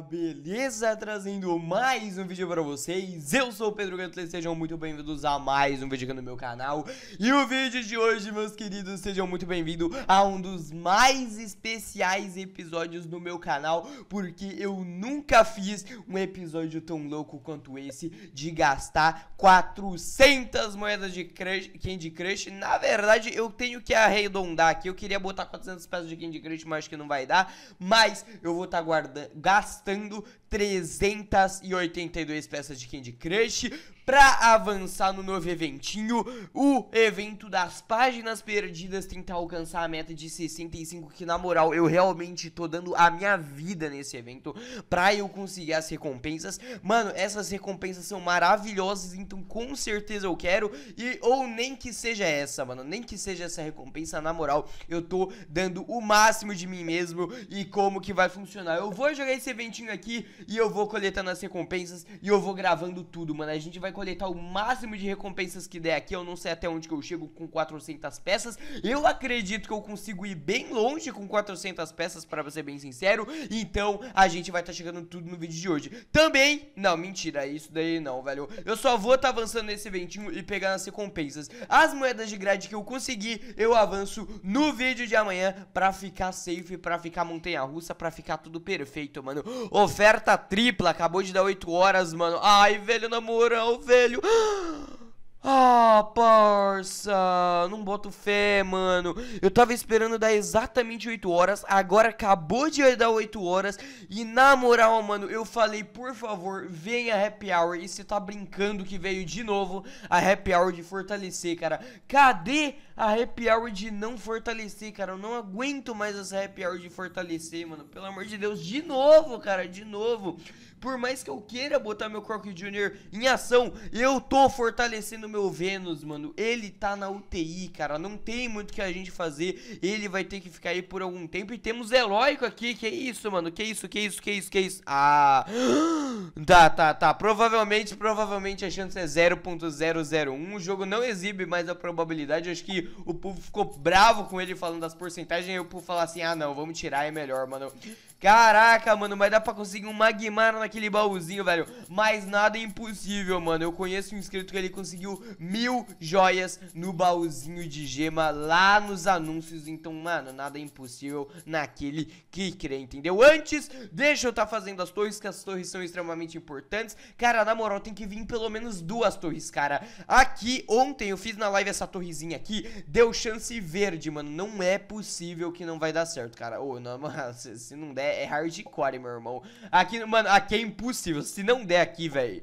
beleza? Trazendo mais um vídeo pra vocês Eu sou o Pedro Gato, sejam muito bem-vindos a mais um vídeo aqui no meu canal E o vídeo de hoje, meus queridos, sejam muito bem-vindos a um dos mais especiais episódios do meu canal Porque eu nunca fiz um episódio tão louco quanto esse De gastar 400 moedas de crush, Candy Crush Na verdade, eu tenho que arredondar aqui Eu queria botar 400 peças de Candy Crush, mas acho que não vai dar Mas eu vou estar tá guardando, gastando gastando 382 peças de Candy Crush pra avançar no novo eventinho, o evento das páginas perdidas tentar alcançar a meta de 65, que na moral eu realmente tô dando a minha vida nesse evento pra eu conseguir as recompensas. Mano, essas recompensas são maravilhosas, então com certeza eu quero e ou nem que seja essa, mano, nem que seja essa recompensa, na moral, eu tô dando o máximo de mim mesmo e como que vai funcionar. Eu vou jogar esse eventinho aqui e eu vou coletando as recompensas e eu vou gravando tudo, mano. A gente vai coletar o máximo de recompensas que der aqui. Eu não sei até onde que eu chego com 400 peças. Eu acredito que eu consigo ir bem longe com 400 peças, pra ser bem sincero. Então, a gente vai estar tá chegando tudo no vídeo de hoje. Também... Não, mentira. Isso daí não, velho. Eu só vou estar tá avançando nesse ventinho e pegando as recompensas. As moedas de grade que eu conseguir, eu avanço no vídeo de amanhã pra ficar safe, pra ficar montanha-russa, pra ficar tudo perfeito, mano. Oferta tripla. Acabou de dar 8 horas, mano. Ai, velho, na moral, velho. Ah, parça, não boto fé, mano. Eu tava esperando dar exatamente 8 horas, agora acabou de dar 8 horas. E na moral, mano, eu falei, por favor, venha a happy hour. E você tá brincando que veio de novo a happy hour de fortalecer, cara. Cadê a happy hour de não fortalecer, cara? Eu não aguento mais essa happy hour de fortalecer, mano. Pelo amor de Deus, de novo, cara, de novo. Por mais que eu queira botar meu Croc Jr. em ação, eu tô fortalecendo meu Vênus, mano. Ele tá na UTI, cara. Não tem muito o que a gente fazer. Ele vai ter que ficar aí por algum tempo. E temos Eloico aqui. Que isso, mano? Que isso, que isso, que isso, que isso? Ah. Tá, tá, tá. Provavelmente, provavelmente a chance é 0.001. O jogo não exibe mais a probabilidade. acho que o povo ficou bravo com ele falando das porcentagens. E o povo falar assim: ah, não, vamos tirar, é melhor, mano. Caraca, mano, mas dá pra conseguir um Magmar naquele baúzinho, velho Mas nada é impossível, mano Eu conheço um inscrito que ele conseguiu mil joias no baúzinho de gema lá nos anúncios Então, mano, nada é impossível naquele que crê, entendeu? Antes, deixa eu tá fazendo as torres, que as torres são extremamente importantes Cara, na moral, tem que vir pelo menos duas torres, cara Aqui, ontem eu fiz na live essa torrezinha aqui Deu chance verde, mano Não é possível que não vai dar certo, cara Ô, oh, se não der é, é hardcore, meu irmão. Aqui, mano, aqui é impossível. Se não der aqui, velho.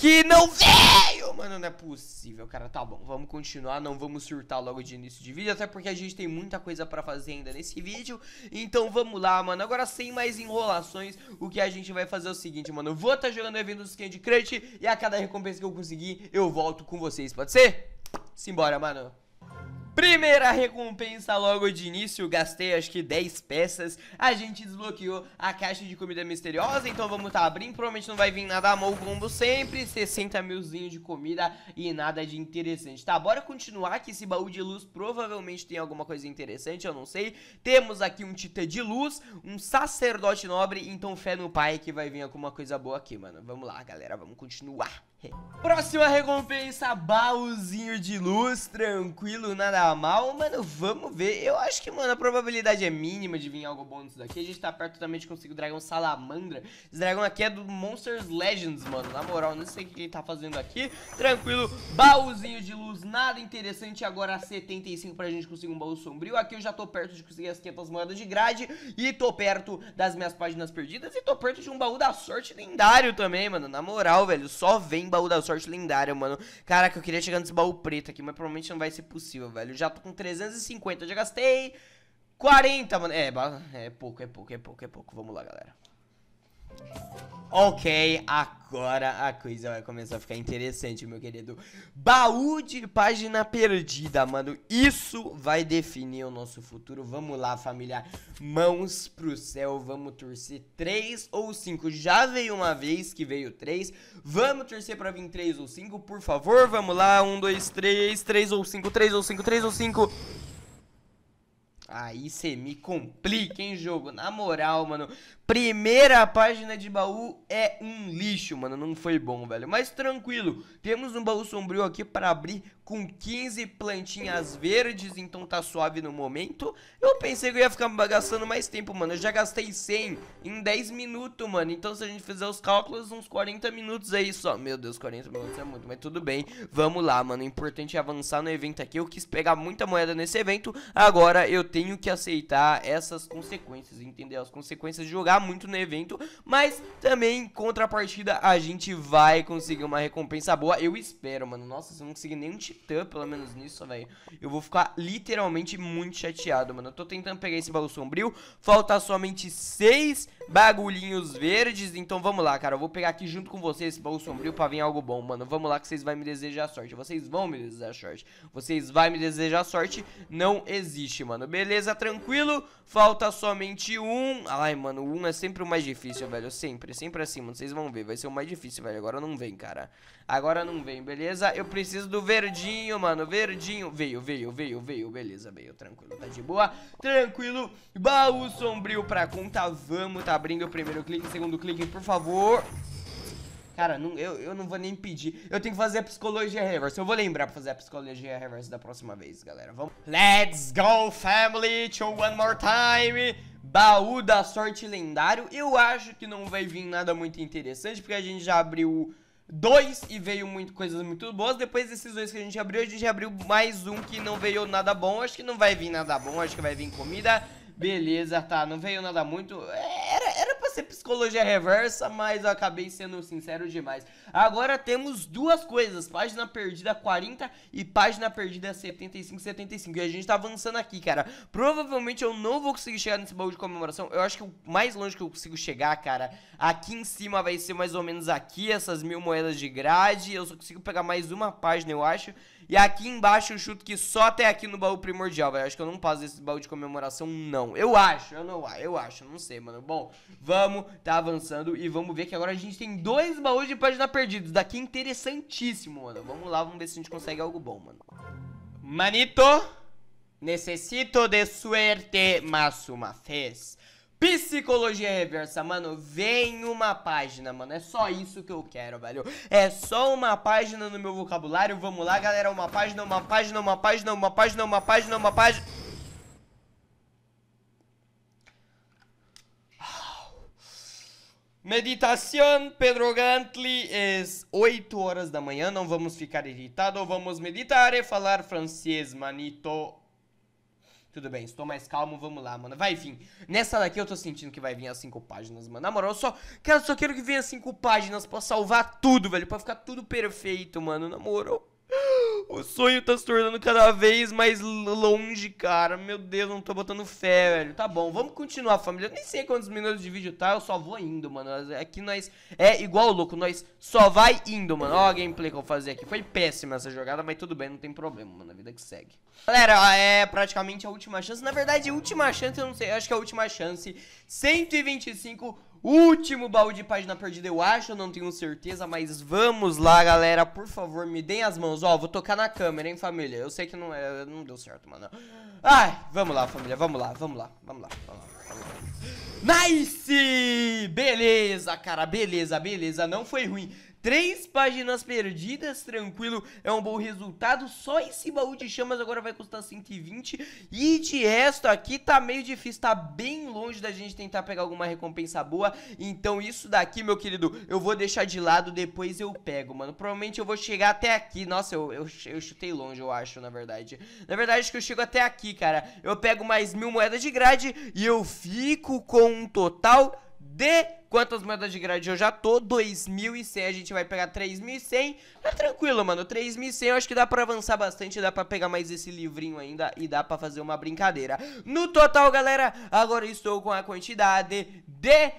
que não veio! Mano, não é possível, cara. Tá bom, vamos continuar. Não vamos surtar logo de início de vídeo, até porque a gente tem muita coisa pra fazer ainda nesse vídeo. Então vamos lá, mano. Agora, sem mais enrolações, o que a gente vai fazer é o seguinte, mano. Eu vou estar tá jogando dos Candy Crush e a cada recompensa que eu conseguir, eu volto com vocês. Pode ser? Simbora, mano. Primeira recompensa logo de início, gastei acho que 10 peças, a gente desbloqueou a caixa de comida misteriosa, então vamos tá abrindo, provavelmente não vai vir nada mal como sempre, 60 milzinho de comida e nada de interessante, tá, bora continuar que esse baú de luz provavelmente tem alguma coisa interessante, eu não sei, temos aqui um titã de luz, um sacerdote nobre, então fé no pai que vai vir alguma coisa boa aqui, mano, vamos lá galera, vamos continuar. Próxima recompensa, baúzinho de luz, tranquilo, nada mal Mano, vamos ver, eu acho que, mano, a probabilidade é mínima de vir algo bom nisso daqui A gente tá perto também de conseguir o dragão salamandra Esse dragão aqui é do Monsters Legends, mano, na moral, não sei o que ele tá fazendo aqui Tranquilo, baúzinho de luz, nada interessante Agora 75 pra gente conseguir um baú sombrio Aqui eu já tô perto de conseguir as 500 moedas de grade E tô perto das minhas páginas perdidas E tô perto de um baú da sorte lendário também, mano, na moral, velho, só vem baú da sorte lendária, mano. Caraca, eu queria chegar nesse baú preto aqui, mas provavelmente não vai ser possível, velho. Eu já tô com 350, eu já gastei 40, mano. É, é pouco, é pouco, é pouco, é pouco. Vamos lá, galera. Ok, agora a coisa vai começar a ficar interessante, meu querido. Baú de página perdida, mano. Isso vai definir o nosso futuro. Vamos lá, família. Mãos pro céu, vamos torcer 3 ou 5. Já veio uma vez que veio 3. Vamos torcer pra vir 3 ou 5, por favor. Vamos lá, 1, 2, 3, 3 ou 5, 3 ou 5, 3 ou 5. Aí você me complica, hein, jogo? Na moral, mano. Primeira página de baú é um lixo, mano. Não foi bom, velho. Mas tranquilo. Temos um baú sombrio aqui para abrir com 15 plantinhas verdes. Então tá suave no momento. Eu pensei que eu ia ficar bagaçando mais tempo, mano. Eu já gastei 100 em 10 minutos, mano. Então se a gente fizer os cálculos, uns 40 minutos aí só. Meu Deus, 40 minutos é muito. Mas tudo bem. Vamos lá, mano. O importante é avançar no evento aqui. Eu quis pegar muita moeda nesse evento. Agora eu tenho tenho que aceitar essas consequências, entendeu? As consequências de jogar muito no evento, mas também, em contrapartida, a gente vai conseguir uma recompensa boa. Eu espero, mano. Nossa, se eu não conseguir um titã, pelo menos nisso, velho, eu vou ficar literalmente muito chateado, mano. Eu tô tentando pegar esse baú sombrio, falta somente seis bagulhinhos verdes. Então vamos lá, cara. Eu vou pegar aqui junto com vocês esse baú sombrio pra vir algo bom, mano. Vamos lá que vocês vão me desejar sorte. Vocês vão me desejar sorte. Vocês vão me desejar sorte. Não existe, mano. Beleza, tranquilo. Falta somente um. Ai, mano, um é sempre o mais difícil, velho. Sempre, sempre assim, mano. Vocês vão ver. Vai ser o mais difícil, velho. Agora não vem, cara. Agora não vem, beleza? Eu preciso do verdinho, mano. Verdinho. Veio, veio, veio, veio. Beleza, veio. Tranquilo, tá de boa. Tranquilo. Baú sombrio pra conta. Vamos, tá abrindo o primeiro clique. Segundo clique, por favor. Cara, não, eu, eu não vou nem pedir. Eu tenho que fazer a psicologia reverse. Eu vou lembrar pra fazer a psicologia reverse da próxima vez, galera. Vamos. Let's go, family. Show one more time. Baú da sorte lendário. Eu acho que não vai vir nada muito interessante, porque a gente já abriu dois e veio muito, coisas muito boas. Depois desses dois que a gente abriu, a gente abriu mais um que não veio nada bom. Acho que não vai vir nada bom, acho que vai vir comida. Beleza, tá, não veio nada muito. É ser psicologia reversa, mas eu acabei sendo sincero demais. Agora temos duas coisas: página perdida 40 e página perdida 75, 75. E a gente tá avançando aqui, cara. Provavelmente eu não vou conseguir chegar nesse baú de comemoração. Eu acho que o mais longe que eu consigo chegar, cara, aqui em cima vai ser mais ou menos aqui, essas mil moedas de grade. Eu só consigo pegar mais uma página, eu acho. E aqui embaixo eu chuto que só até aqui no baú primordial, velho. Acho que eu não passo desse baú de comemoração, não. Eu acho, eu não eu acho, não sei, mano. Bom, vamos tá avançando e vamos ver que agora a gente tem dois baús de página perdidos. Daqui é interessantíssimo, mano. Vamos lá, vamos ver se a gente consegue algo bom, mano. Manito, necessito de suerte mais uma vez. Psicologia reversa, mano, vem uma página, mano. É só isso que eu quero, velho. É só uma página no meu vocabulário. Vamos lá, galera. Uma página, uma página, uma página, uma página, uma página, uma página. Meditação, Pedro Gantli, é 8 horas da manhã, não vamos ficar irritados, vamos meditar e falar francês, manito. Tudo bem, estou mais calmo, vamos lá, mano. Vai vir. Nessa daqui eu tô sentindo que vai vir as cinco páginas, mano. Na moral, eu só, quero só quero que venha cinco páginas pra salvar tudo, velho. Pra ficar tudo perfeito, mano. Na moral. O sonho tá se tornando cada vez mais longe, cara. Meu Deus, não tô botando fé, velho. Tá bom, vamos continuar, família. Eu nem sei quantos minutos de vídeo tá, eu só vou indo, mano. Aqui é nós... É igual louco, nós só vai indo, mano. Ó a gameplay que eu vou fazer aqui. Foi péssima essa jogada, mas tudo bem, não tem problema, mano. A vida que segue. Galera, é praticamente a última chance. Na verdade, última chance, eu não sei. Eu acho que é a última chance. 125 Último baú de página perdida, eu acho, eu não tenho certeza, mas vamos lá, galera, por favor, me deem as mãos. Ó, vou tocar na câmera, hein, família? Eu sei que não, é, não deu certo, mano. Ai, vamos lá, família, vamos lá, vamos lá, vamos lá, vamos lá. Vamos lá. Nice! Beleza, cara, beleza, beleza, não foi ruim. Três páginas perdidas, tranquilo, é um bom resultado. Só esse baú de chamas agora vai custar 120. E de resto aqui tá meio difícil, tá bem longe da gente tentar pegar alguma recompensa boa. Então isso daqui, meu querido, eu vou deixar de lado, depois eu pego, mano. Provavelmente eu vou chegar até aqui. Nossa, eu, eu, eu chutei longe, eu acho, na verdade. Na verdade, acho que eu chego até aqui, cara. Eu pego mais mil moedas de grade e eu fico com um total de Quantas moedas de grade eu já tô? 2.100, a gente vai pegar 3.100. Tá tranquilo, mano. 3.100 eu acho que dá pra avançar bastante, dá pra pegar mais esse livrinho ainda e dá pra fazer uma brincadeira. No total, galera, agora estou com a quantidade de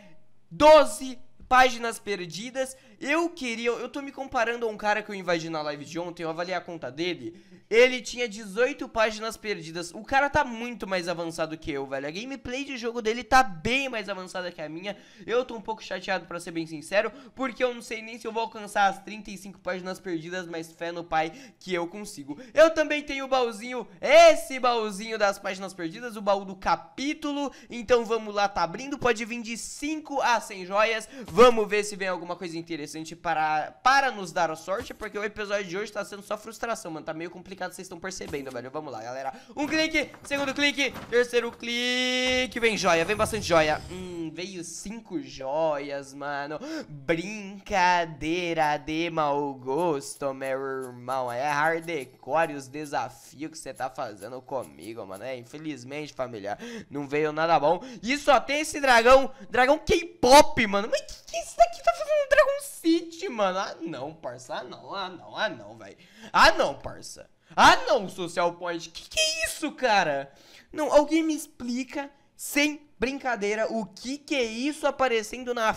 12 páginas perdidas. Eu queria. Eu tô me comparando a um cara que eu invadi na live de ontem, eu avaliei a conta dele. Ele tinha 18 páginas perdidas. O cara tá muito mais avançado que eu, velho. A gameplay de jogo dele tá bem mais avançada que a minha. Eu tô um pouco chateado, para ser bem sincero, porque eu não sei nem se eu vou alcançar as 35 páginas perdidas, mas fé no pai que eu consigo. Eu também tenho o baúzinho, esse baúzinho das páginas perdidas, o baú do capítulo. Então vamos lá, tá abrindo. Pode vir de 5 a 100 joias. Vamos ver se vem alguma coisa interessante se a gente parar para nos dar a sorte, porque o episódio de hoje tá sendo só frustração, mano. Tá meio complicado, vocês estão percebendo, velho. Vamos lá, galera. Um clique, segundo clique, terceiro clique. Vem joia, vem bastante joia. Hum, veio cinco joias, mano. Brincadeira de mau gosto, meu irmão. É hardcore os desafios que você tá fazendo comigo, mano. É, infelizmente, família, não veio nada bom. E só tem esse dragão, dragão K-pop, mano. Mas que, que isso daqui tá fazendo um dragão City, mano. Ah, não, parça. Ah, não, ah, não, ah, não, velho. Ah, não, parça. Ah, não, Social Point. Que que é isso, cara? Não, alguém me explica, sem brincadeira, o que que é isso aparecendo na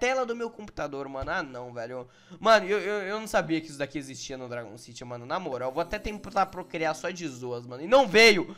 tela do meu computador, mano. Ah, não, velho. Mano, eu, eu, eu, não sabia que isso daqui existia no Dragon City, mano. Na moral, eu vou até tentar procriar só de zoas, mano. E não veio.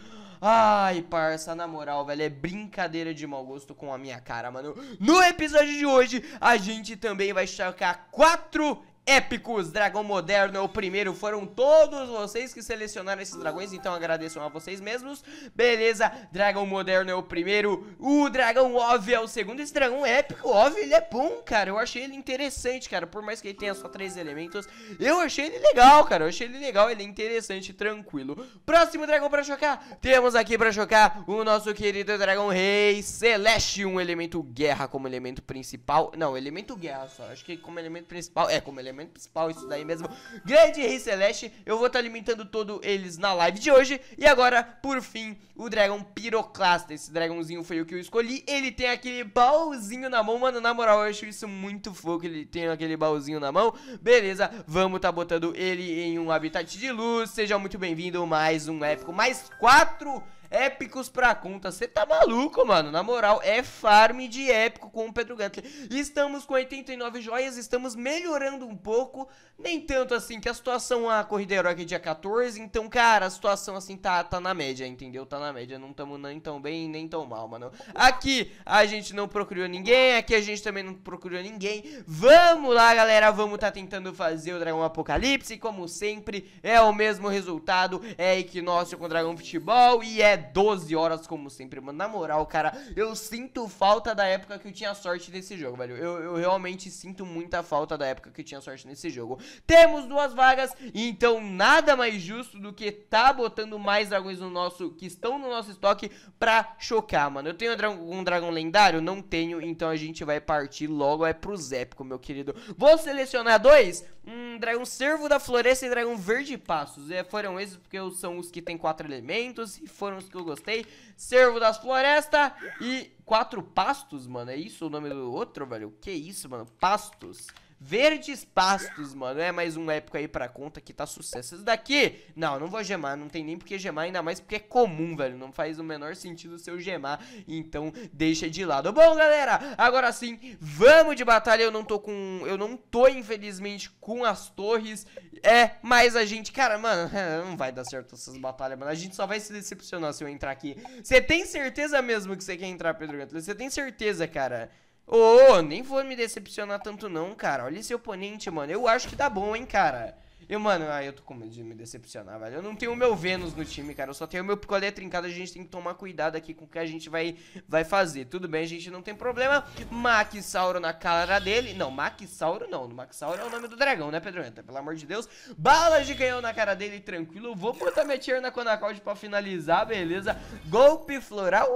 Ai, parça, na moral, velho, é brincadeira de mau gosto com a minha cara, mano. No episódio de hoje, a gente também vai chocar quatro épicos Dragão Moderno é o primeiro Foram todos vocês que selecionaram esses dragões Então agradeço a vocês mesmos Beleza, Dragão Moderno é o primeiro O Dragão Ov é o segundo Esse Dragão é Épico Ov, ele é bom, cara Eu achei ele interessante, cara Por mais que ele tenha só três elementos Eu achei ele legal, cara Eu achei ele legal, ele é interessante, tranquilo Próximo dragão pra chocar Temos aqui pra chocar o nosso querido Dragão Rei Celeste Um elemento guerra como elemento principal Não, elemento guerra só Acho que como elemento principal É, como elemento elemento principal, isso daí mesmo. Grande Rei Celeste, eu vou estar tá alimentando todos eles na live de hoje. E agora, por fim, o Dragon Piroclasta. Esse dragãozinho foi o que eu escolhi. Ele tem aquele baúzinho na mão, mano, na moral, eu acho isso muito fofo ele tem aquele baúzinho na mão. Beleza, vamos tá botando ele em um habitat de luz. Seja muito bem-vindo, mais um épico, mais quatro épicos pra conta. Você tá maluco, mano. Na moral, é farm de épico com o Pedro Gantler. Estamos com 89 joias, estamos melhorando um pouco. Nem tanto assim, que a situação, a corrida heróica é dia 14. Então, cara, a situação assim tá, tá na média, entendeu? Tá na média. Não tamo nem tão bem, nem tão mal, mano. Aqui a gente não procurou ninguém. Aqui a gente também não procurou ninguém. Vamos lá, galera. Vamos tá tentando fazer o Dragão Apocalipse. Como sempre, é o mesmo resultado. É equinócio com o Dragão Futebol e é 12 horas, como sempre, mano. Na moral, cara, eu sinto falta da época que eu tinha sorte nesse jogo, velho. Eu, eu realmente sinto muita falta da época que eu tinha sorte nesse jogo. Temos duas vagas, então nada mais justo do que tá botando mais dragões no nosso, que estão no nosso estoque pra chocar, mano. Eu tenho um dragão lendário? Não tenho, então a gente vai partir logo, é pros épicos, meu querido. Vou selecionar dois? Um dragão servo da floresta e dragão verde passos. É, foram esses porque são os que tem quatro elementos e foram os que eu gostei. Servo das Florestas e Quatro Pastos, mano. É isso o nome do outro, velho? Que isso, mano? Pastos. Verdes Pastos, mano. É mais um épico aí pra conta que tá sucesso. Esse daqui, não, não vou gemar. Não tem nem porque gemar, ainda mais porque é comum, velho. Não faz o menor sentido se eu gemar. Então, deixa de lado. Bom, galera, agora sim, vamos de batalha. Eu não tô com... Eu não tô, infelizmente, com as torres. É, mas a gente... Cara, mano, não vai dar certo essas batalhas, mano. A gente só vai se decepcionar se eu entrar aqui. Você tem certeza mesmo que você quer entrar, Pedro Gantle? Você tem certeza, cara? Ô, oh, nem vou me decepcionar tanto não, cara. Olha esse oponente, mano. Eu acho que dá bom, hein, cara. Eu, mano, ah, eu tô com medo de me decepcionar, velho. Eu não tenho o meu Vênus no time, cara. Eu só tenho o meu picolé trincado. A gente tem que tomar cuidado aqui com o que a gente vai, vai fazer. Tudo bem, a gente não tem problema. Maxauro na cara dele. Não, Maxauro não. Maxauro é o nome do dragão, né, Pedro? Então, pelo amor de Deus. Balas de canhão na cara dele, tranquilo. Eu vou botar minha tier na Conacold pra finalizar, beleza? Golpe floral.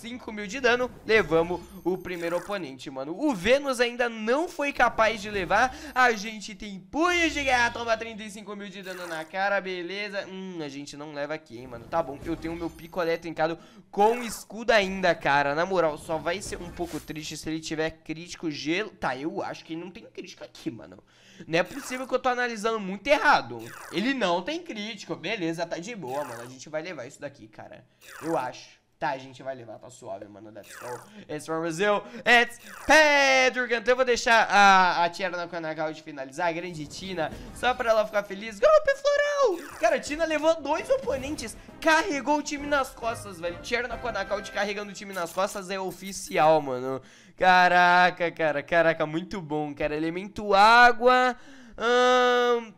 5 mil de dano, levamos o primeiro oponente, mano. O Vênus ainda não foi capaz de levar, a gente tem punho de guerra, toma 35 mil de dano na cara, beleza. Hum, a gente não leva aqui, hein, mano. Tá bom, eu tenho meu picolé trincado com escudo ainda, cara. Na moral, só vai ser um pouco triste se ele tiver crítico gelo. Tá, eu acho que não tem crítico aqui, mano. Não é possível que eu tô analisando muito errado. Ele não tem crítico. Beleza, tá de boa, mano. A gente vai levar isso daqui, cara. Eu acho. Tá, a gente vai levar, tá suave, mano. Death go. It's from Brazil. It's Pedro então Eu vou deixar a, a Tiara na Canagal de finalizar, a grande Tina, só pra ela ficar feliz. Golpe floral! Cara, a Tina levou dois oponentes, carregou o time nas costas, velho. Tierna na Canagal de carregando o time nas costas é oficial, mano. Caraca, cara. Caraca, muito bom, cara. Elemento água. Hum,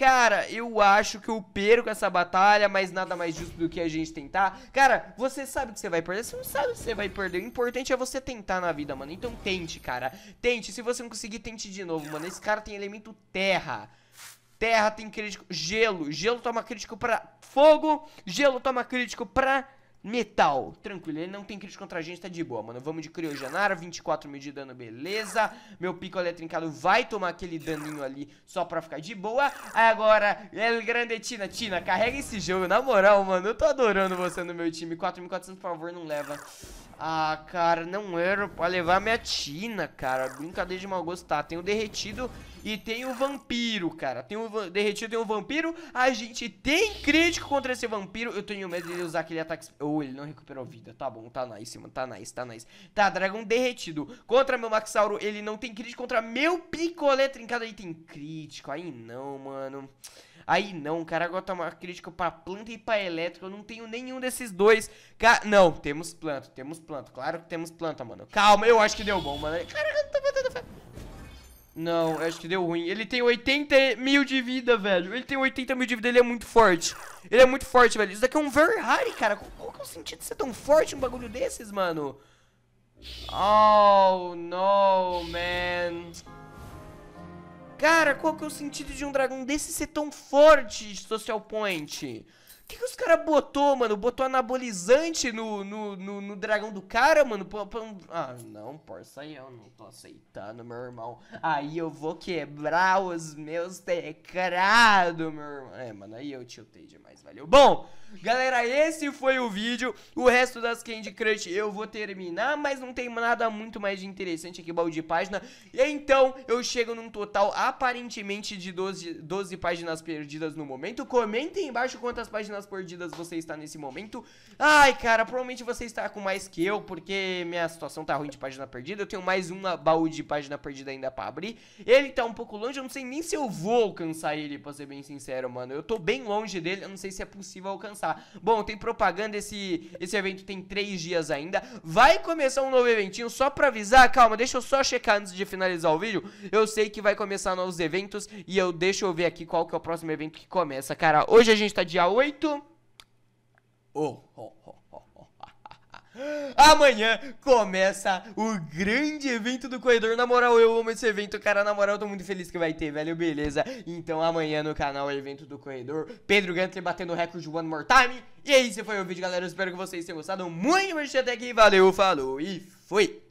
Cara, eu acho que eu perco essa batalha, mas nada mais justo do que a gente tentar. Cara, você sabe que você vai perder, você não sabe que você vai perder. O importante é você tentar na vida, mano. Então tente, cara. Tente. Se você não conseguir, tente de novo, mano. Esse cara tem elemento terra. Terra tem crítico. Gelo. Gelo toma crítico pra fogo. Gelo toma crítico pra Metal, tranquilo, ele não tem crítico contra a gente, tá de boa, mano Vamos de Criogenara, 24 mil de dano, beleza Meu pico eletrincado vai tomar aquele daninho ali Só pra ficar de boa Agora, El Grande Tina Tina, carrega esse jogo, na moral, mano Eu tô adorando você no meu time 4.400, por favor, não leva ah, cara, não era pra levar minha Tina, cara. Brincadeira de mau gosto, tá? Tem o derretido e tem o vampiro, cara. Tem o derretido e o vampiro. A gente tem crítico contra esse vampiro. Eu tenho medo de usar aquele ataque... Oh, ele não recuperou vida. Tá bom, tá nice, mano. Tá nice, tá nice. Tá, dragão derretido. Contra meu Maxauro, ele não tem crítico. Contra meu picolé trincado, ele tem crítico. Aí não, mano... Aí não, cara, agora tá uma crítica pra planta e pra elétrica. Eu não tenho nenhum desses dois. Ca... Não, temos planta, temos planta. Claro que temos planta, mano. Calma, eu acho que deu bom, mano. Caraca, eu não tô botando fé. Não, acho que deu ruim. Ele tem 80 mil de vida, velho. Ele tem 80 mil de vida, ele é muito forte. Ele é muito forte, velho. Isso daqui é um very hard, cara. Qual que é o sentido de ser tão forte um bagulho desses, mano? Oh, no, man. Cara, qual que é o sentido de um dragão desse ser tão forte, Social Point? que, que os caras botou, mano? Botou anabolizante no, no, no, no dragão do cara, mano? Ah, não, porça saiu. eu não tô aceitando, meu irmão. Aí eu vou quebrar os meus tecrados, meu irmão. É, mano, aí eu tiltei demais, valeu. Bom, galera, esse foi o vídeo. O resto das Candy Crush eu vou terminar, mas não tem nada muito mais de interessante aqui, balde de página. E então, eu chego num total aparentemente de 12, 12 páginas perdidas no momento. Comentem embaixo quantas páginas quantas perdidas você está nesse momento. Ai, cara, provavelmente você está com mais que eu, porque minha situação tá ruim de página perdida. Eu tenho mais uma baú de página perdida ainda pra abrir. Ele tá um pouco longe, eu não sei nem se eu vou alcançar ele, pra ser bem sincero, mano. Eu tô bem longe dele, eu não sei se é possível alcançar. Bom, tem propaganda, esse, esse evento tem três dias ainda. Vai começar um novo eventinho, só pra avisar, calma, deixa eu só checar antes de finalizar o vídeo. Eu sei que vai começar novos eventos e eu deixo eu ver aqui qual que é o próximo evento que começa. Cara, hoje a gente tá dia 8 8. Oh, oh, oh, oh, Amanhã começa o grande evento do corredor. Na moral, eu amo esse evento, cara. Na moral, eu tô muito feliz que vai ter, velho. Beleza? Então, amanhã no canal é Evento do Corredor, Pedro Gantler batendo recorde One More Time. E é esse foi o vídeo, galera. Eu espero que vocês tenham gostado muito, muito até aqui. Valeu, falou e fui!